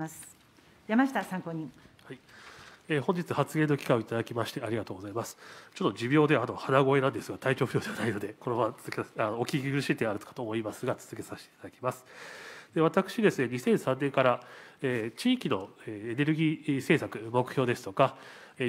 ます山下参考人、はいえ本日発言の機会をいただきましてありがとうございますちょっと持病であの鼻声なんですが体調不良ではないのでこのまま続けあのお聞き苦しい点あるかと思いますが続けさせていただきますで私ですね2003年から、えー、地域のエネルギー政策目標ですとか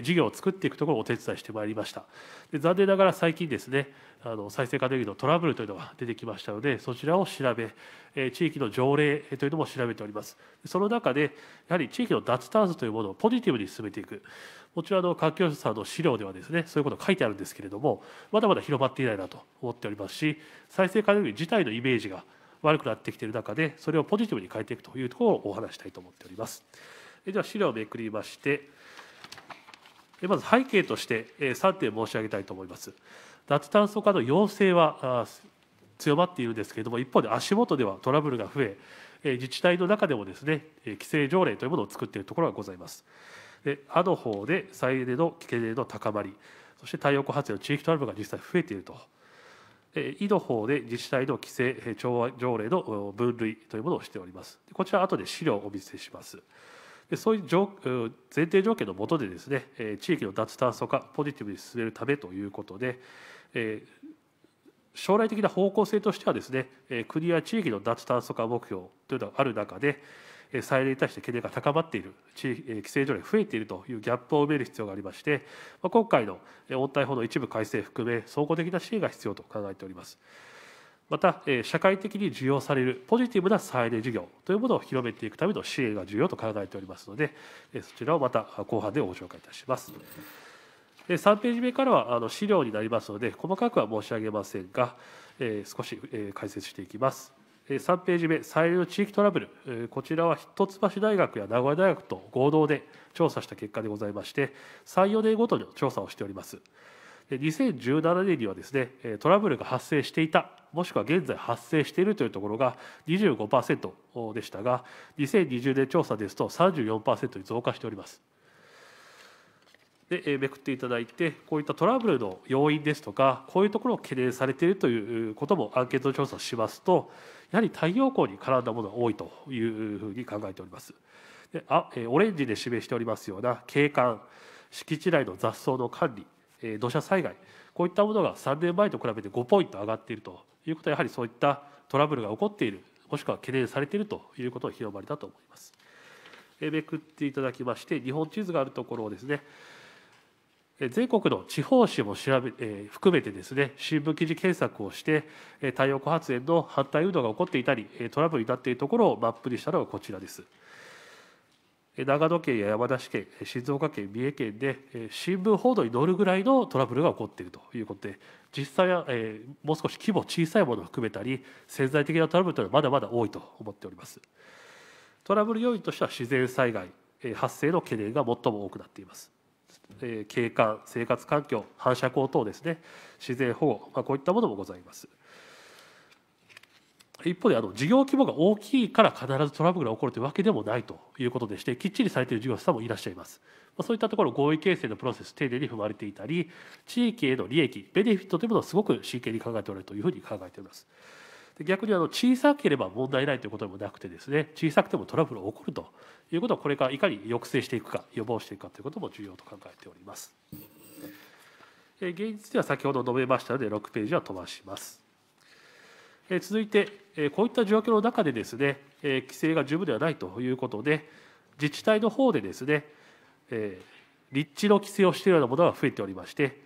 事業を作っていくところをお手伝いしてまいりましたで残念ながら最近ですねあの再生可能エネルギーのトラブルというのが出てきましたのでそちらを調べ、えー、地域の条例というのも調べておりますその中でやはり地域の脱炭素というものをポジティブに進めていくもちろんあの環境省さんの資料ではですねそういうこと書いてあるんですけれどもまだまだ広まっていないなと思っておりますし再生可能エネルギー自体のイメージが悪くなってきている中でそれをポジティブに変えていくというところをお話したいと思っておりますでは資料をめくりましてまず背景として3点申し上げたいと思います脱炭素化の要請は強まっているんですけれども一方で足元ではトラブルが増え自治体の中でもですね規制条例というものを作っているところがございますであの方で再エネの危険性の高まりそして太陽光発電の地域トラブルが実際増えていると井戸法で自治体の規制調和条例の分類というものをしておりますこちら後で資料をお見せしますでそういう前提条件のもとでですね地域の脱炭素化ポジティブに進めるためということで将来的な方向性としてはですね国や地域の脱炭素化目標というのがある中で再エネに対して懸念が高まっている規制条例が増えているというギャップを埋める必要がありまして今回の温帯法の一部改正含め総合的な支援が必要と考えております。また、社会的に需要されるポジティブな再エ事業というものを広めていくための支援が重要と考えておりますので、そちらをまた後半でご紹介いたします。3ページ目からは資料になりますので、細かくは申し上げませんが、少し解説していきます。3ページ目、採用地域トラブル、こちらは一橋大学や名古屋大学と合同で調査した結果でございまして、3、4年ごとに調査をしております。2017年にはですね、トラブルが発生していた、もしくは現在発生しているというところが25%でしたが、2020年調査ですと34%に増加しております。でめくっていただいてこういったトラブルの要因ですとかこういうところを懸念されているということもアンケート調査しますとやはり太陽光に絡んだものが多いというふうに考えておりますであオレンジで示しておりますような景観敷地内の雑草の管理土砂災害こういったものが3年前と比べて5ポイント上がっているということはやはりそういったトラブルが起こっているもしくは懸念されているということの広まりだと思いますめくっていただきまして日本地図があるところをですね全国の地方紙も調べ、えー、含めてですね新聞記事検索をして太陽光発電の反対運動が起こっていたりトラブルになっているところをマップにしたのがこちらです。長野県や山梨県静岡県三重県で新聞報道に載るぐらいのトラブルが起こっているということで実際は、えー、もう少し規模小さいものを含めたり潜在的なトラブルというのはまだまだ多いと思っておりますトラブル要因としては自然災害発生の懸念が最も多くなっていますえ景観生活環境反射光等ですね自然保護、まあ、こういったものもございます一方であの事業規模が大きいから必ずトラブルが起こるというわけでもないということでしてきっちりされている事業者さんもいらっしゃいます、まあ、そういったところ合意形成のプロセス丁寧に踏まれていたり地域への利益ベネフィットというものをすごく真剣に考えておられるというふうに考えております逆にあの小さければ問題ないということでもなくてですね小さくてもトラブルが起こるということをこれからいかに抑制していくか予防していくかということも重要と考えております。現実では先ほど述べましたので6ページは飛ばします。続いてこういった状況の中でですね規制が十分ではないということで自治体の方でですね立地の規制をしているようなものが増えておりまして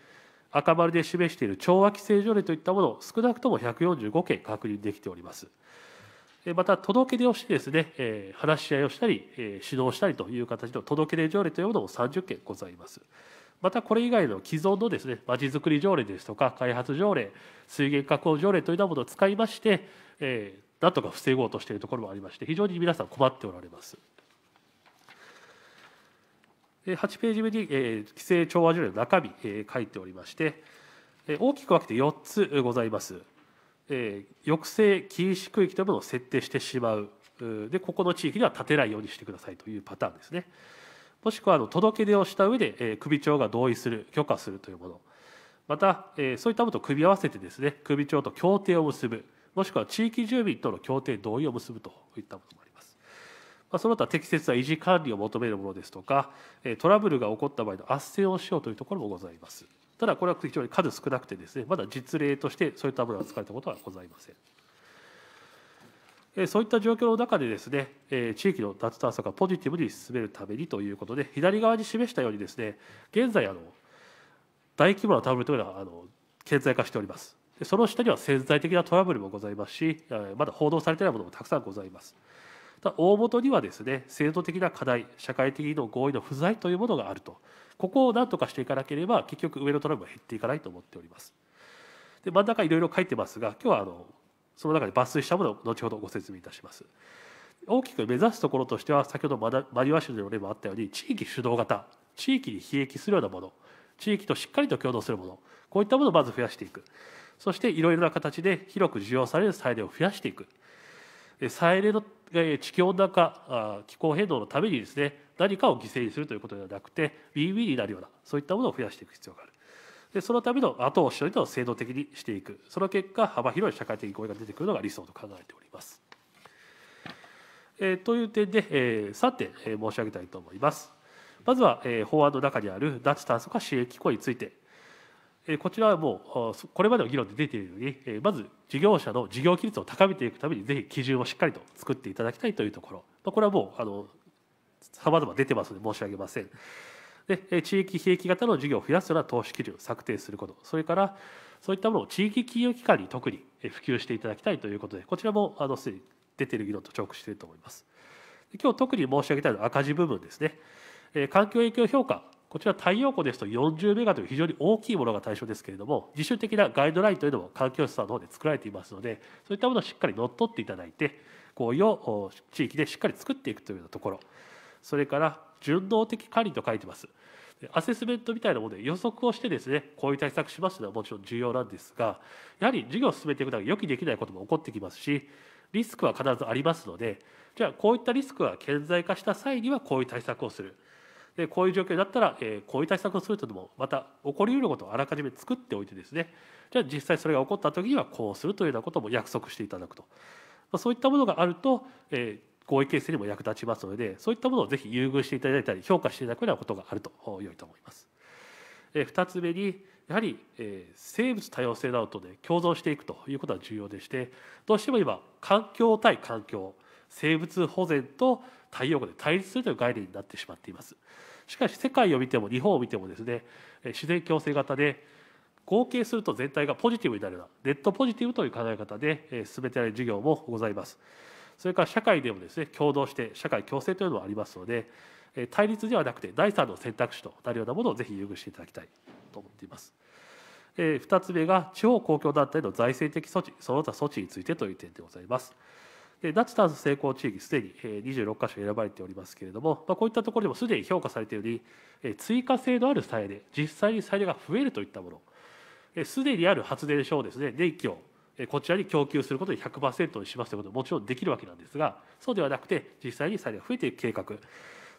赤丸で示している調和規制条例といったものを少なくとも145件確認できております。また、届け出をしてですね、話し合いをしたり、指導したりという形の届け出条例というものも30件ございます。また、これ以外の既存のですね、まちづくり条例ですとか、開発条例、水源確保条例といったものを使いまして、なんとか防ごうとしているところもありまして、非常に皆さん困っておられます。8ページ目に、えー、規制調和条例の中身、えー、書いておりまして、えー、大きく分けて4つございます。えー、抑制禁止区域というものを設定してしまうでここの地域には建てないようにしてくださいというパターンですねもしくはあの届け出をした上で、えー、首長が同意する許可するというものまた、えー、そういったものと組み合わせてですね首長と協定を結ぶもしくは地域住民との協定同意を結ぶといったものまその他適切な維持管理を求めるものですとか、トラブルが起こった場合の斡旋をしようというところもございます。ただ、これは非常に数少なくてですね、まだ実例としてそういったものが使われたことはございません。そういった状況の中でですね、地域の脱炭素化ポジティブに進めるためにということで、左側に示したようにですね、現在あの大規模なラブルというあの顕在化しております。その下には潜在的なトラブルもございますし、まだ報道されていないものもたくさんございます。大元にはですね制度的な課題社会的の合意の不在というものがあるとここを何とかしていかなければ結局上のトラブルは減っていかないと思っておりますで真ん中いろいろ書いてますが今日はあのその中で抜粋したものを後ほどご説明いたします大きく目指すところとしては先ほどマリア州の例もあったように地域主導型地域に非益するようなもの地域としっかりと共同するものこういったものをまず増やしていくそしていろいろな形で広く需要される裁量を増やしていく再エネの地球温暖化気候変動のためにですね何かを犠牲にするということではなくてィーになるようなそういったものを増やしていく必要があるでそのための後押しというのを制度的にしていくその結果幅広い社会的合意が出てくるのが理想と考えております。えー、という点で、えー、3えー、申し上げたいと思います。まずは、えー、法案の中にある脱炭素化支援機構についてこちらはもうこれまでの議論で出ているようにまず事業者の事業規律を高めていくためにぜひ基準をしっかりと作っていただきたいというところこれはもうあのざま出てますので申し上げませんで地域非益型の事業を増やすような投資基準を策定することそれからそういったものを地域金融機関に特に普及していただきたいということでこちらもあのすでに出ている議論と重複していると思います今日特に申し上げたいのは赤字部分ですね環境影響評価こちら太陽光ですと40メガという非常に大きいものが対象ですけれども自主的なガイドラインというのも環境省さんの方で作られていますのでそういったものをしっかり乗っ取っていただいて合意を地域でしっかり作っていくというようなところそれから順応的管理と書いてますアセスメントみたいなもので予測をしてですねこういう対策しますというのはもちろん重要なんですがやはり事業を進めていくのは予期できないことも起こってきますしリスクは必ずありますのでじゃあこういったリスクが顕在化した際にはこういう対策をするでこういう状況だったら、えー、こういう対策をするとでもまた起こりうることをあらかじめ作っておいてですねじゃあ実際それが起こった時にはこうするというようなことも約束していただくと、まあ、そういったものがあると、えー、合意形成にも役立ちますのでそういったものをぜひ優遇していただいたり評価していただくようなことがあると良いと思います。えー、2つ目にやはり、えー、生物多様性などとね共存していくということは重要でしてどうしても今環境対環境生物保全と太陽光で対立するという概念になってしまっていますしかし世界を見ても日本を見てもですね自然共生型で合計すると全体がポジティブになるようなネットポジティブという考え方で進めている事業もございますそれから社会でもですね共同して社会共生というのもありますので対立ではなくて第3の選択肢となるようなものをぜひ優遇していただきたいと思っています。2つ目が地方公共団体の財政的措置その他措置についてという点でございます。で脱炭素成功地域すでに26か所選ばれておりますけれども、まあ、こういったところでもすでに評価されているように追加性のある再エネ実際に再エネが増えるといったものすでにある発電所をですね電気をこちらに供給することで100%にしますということももちろんできるわけなんですがそうではなくて実際に再エネが増えていく計画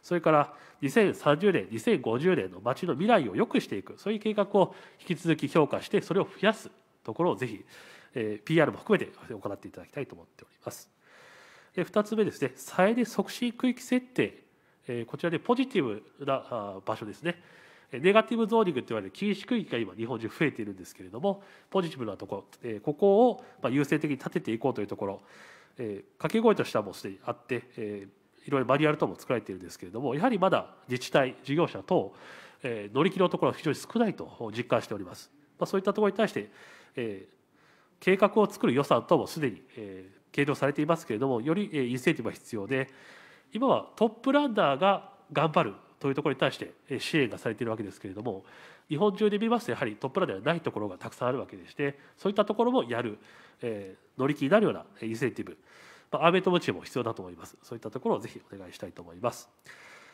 それから2030年2050年の町の未来を良くしていくそういう計画を引き続き評価してそれを増やすところをぜひ PR も含めて行っていただきたいと思っております。2つ目ですね再エネ促進区域設定こちらでポジティブな場所ですねネガティブゾーニングと言われる禁止区域が今日本中増えているんですけれどもポジティブなところここを優先的に立てていこうというところ掛け声としてはもうすでにあっていろいろマニュアル等も作られているんですけれどもやはりまだ自治体事業者等乗り切りのところは非常に少ないと実感しております。まそういったところに対して、え計画を作る予算等もすでに、計量されていますけれどもよりインセンティブが必要で今はトップランナーが頑張るというところに対して支援がされているわけですけれども日本中で見ますとやはりトップランナーではないところがたくさんあるわけでしてそういったところもやる、えー、乗り気になるようなインセンティブ、まあ、アーメントモチも必要だと思いますそういったところをぜひお願いしたいと思います。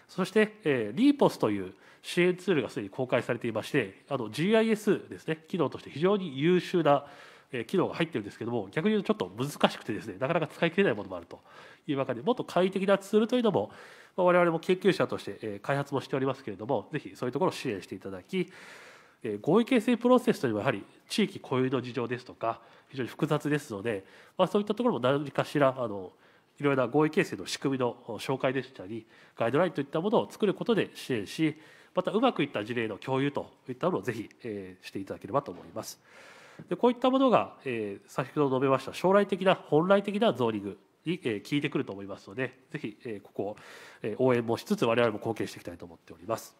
そして、えー、リーポスという支援ツールがすでに公開されていましてあの GIS ですね機能として非常に優秀な機能が入ってるんですけども逆に言うとちょっと難しくてですねなかなか使い切れないものもあるという中でもっと快適なツールというのも我々も研究者として開発もしておりますけれどもぜひそういうところを支援していただき合意形成プロセスというのはやはり地域固有の事情ですとか非常に複雑ですので、まあ、そういったところも何かしらあのいろいろな合意形成の仕組みの紹介でしたりガイドラインといったものを作ることで支援しまたうまくいった事例の共有といったものをぜひ、えしていただければと思います。でこういったものが、えー、先ほど述べました将来的な本来的なゾーニングに、えー、効いてくると思いますのでぜひ、えー、ここを、えー、応援もしつつ我々も貢献していきたいと思っております、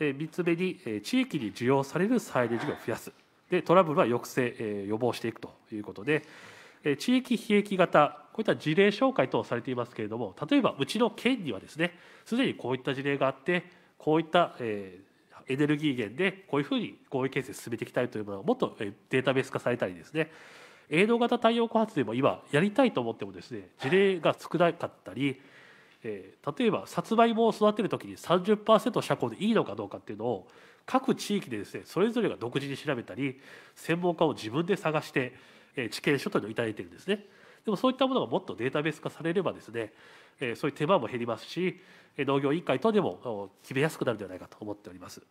えー、3つ目に、えー、地域に需要される再エネ事業を増やすでトラブルは抑制、えー、予防していくということで、えー、地域非益型こういった事例紹介等されていますけれども例えばうちの県にはですねすでにこういった事例があってこういった、えーエネルギー源でこういうふうに合意形成進めていきたいというものがもっとデータベース化されたりですね営農型太陽光発電も今やりたいと思ってもですね事例が少なかったり、えー、例えばさつまいもを育てる時に30%車高でいいのかどうかっていうのを各地域でですねそれぞれが独自に調べたり専門家を自分で探して、えー、知見書というのを頂いてるんですね。でもそういったものがもっとデータベース化されればですねえそういう手間も減りますし農業委員会等でも決めやすくなるのではないかと思っております。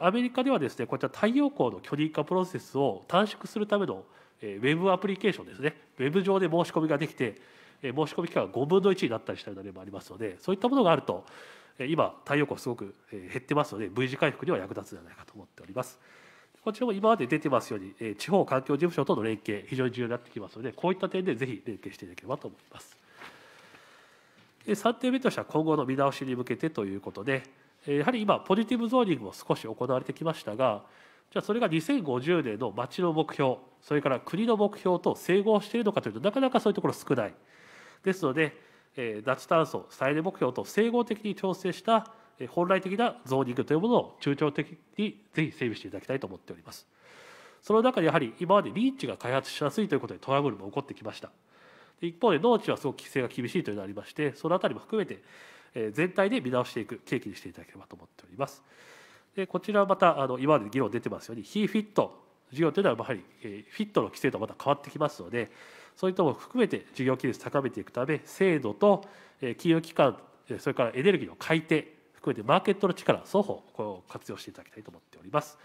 アメリカではですねこういった太陽光の距離化プロセスを短縮するためのウェブアプリケーションですねウェブ上で申し込みができて申し込み期間が5分の1になったりしたような例もありますのでそういったものがあると今太陽光すごく減ってますので V 字回復には役立つのではないかと思っております。こちらも今まで出てますように地方環境事務所との連携非常に重要になってきますのでこういった点でぜひ連携していただければと思います。3点目としては今後の見直しに向けてということでやはり今ポジティブゾーニングも少し行われてきましたがじゃあそれが2050年の町の目標それから国の目標と整合しているのかというとなかなかそういうところ少ないですので脱炭素再エネ目標と整合的に調整した本来的なゾーニングというものを中長的にぜひ整備していただきたいと思っておりますその中でやはり今までリーチが開発しやすいということでトラブルも起こってきました一方で農地はすごく規制が厳しいというのがありましてそのあたりも含めて全体で見直していく契機にしていただければと思っております。でこちらはまたあの今まで議論出てますように非フィット事業というのはやはりフィットの規制とはまた変わってきますのでそういったものを含めて事業規律を高めていくため制度と金融機関それからエネルギーの改定含めてマーケットの力双方これを活用していただきたいと思っております。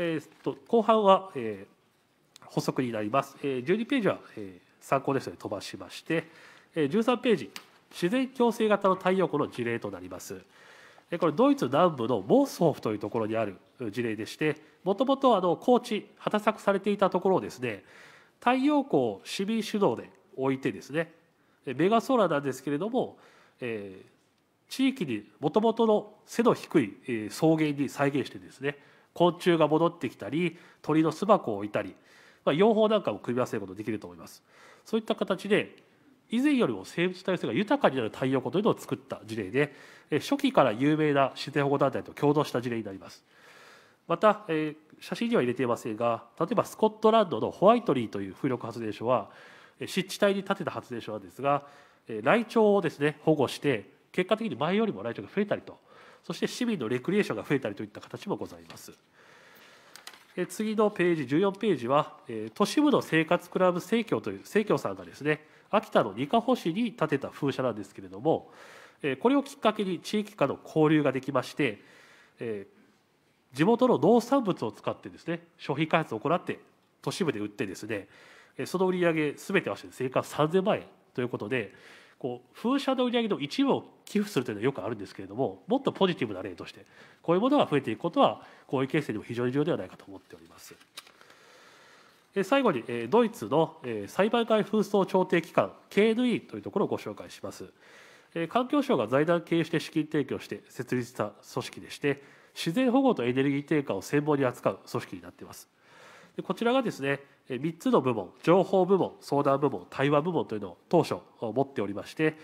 えー、と後半は、えー、補足になります。えー、12ページは、えー参考ですね飛ばしまして、え13ページ自然共生型の太陽光の事例となります。これドイツ南部のモースホフというところにある事例でしてもともと高地畑作されていたところをですね太陽光を市民主導で置いてですねメガソーラーなんですけれども、えー、地域にもともとの背の低い、え草原に再現してですね昆虫が戻ってきたり鳥の巣箱を置いたりまあ、用法なんかを組み合わせることができると思います。そういった形で以前よりも生物多様性が豊かになる太陽光というのを作った事例で初期から有名な自然保護団体と共同した事例になります。また、えー、写真には入れていませんが例えばスコットランドのホワイトリーという風力発電所は湿地帯に建てた発電所なんですがライチョウをですね保護して結果的に前よりもライチョウが増えたりとそして市民のレクリエーションが増えたりといった形もございます。次のページ14ページは都市部の生活クラブ生協という生協さんがですね秋田の二カ保市に建てた風車なんですけれどもこれをきっかけに地域間の交流ができまして地元の農産物を使ってですね商品開発を行って都市部で売ってですねその売り上げすべて合わせて生活3000万円ということでこう風車の売り上げの一部を寄付するというのはよくあるんですけれどももっとポジティブな例としてこういうものが増えていくことは合意形成にも非常に重要ではないかと思っております。最後にドイツの裁判会紛争調停機関 KNE というところをご紹介します環境省が財団経営して資金提供して設立した組織でして自然保護とエネルギー低下を専門に扱う組織になっていますでこちらがですね3つの部門情報部門相談部門対話部門というのを当初持っておりまして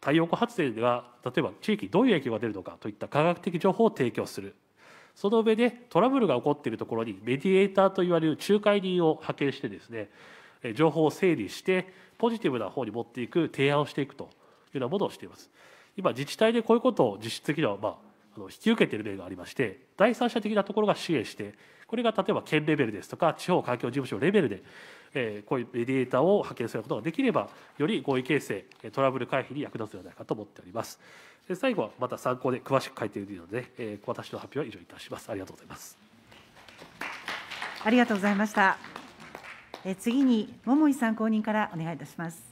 太陽光発電では例えば地域にどういう影響が出るのかといった科学的情報を提供するその上でトラブルが起こっているところにメディエーターといわれる仲介人を派遣してですね情報を整理してポジティブな方に持っていく提案をしていくというようなものをしています。今自治体でこういうことを実質的には、まあ、あの引き受けている例がありまして第三者的なところが支援してこれが例えば県レベルですとか地方環境事務所レベルで、えこういうメディエーターを派遣することができればより合意形成トラブル回避に役立つのではないかと思っております。で最後はまた参考で詳しく書いているので、え私の発表は以上いたします。ありがとうございます。ありがとうございました。え次に桃井参考人からお願いいたします。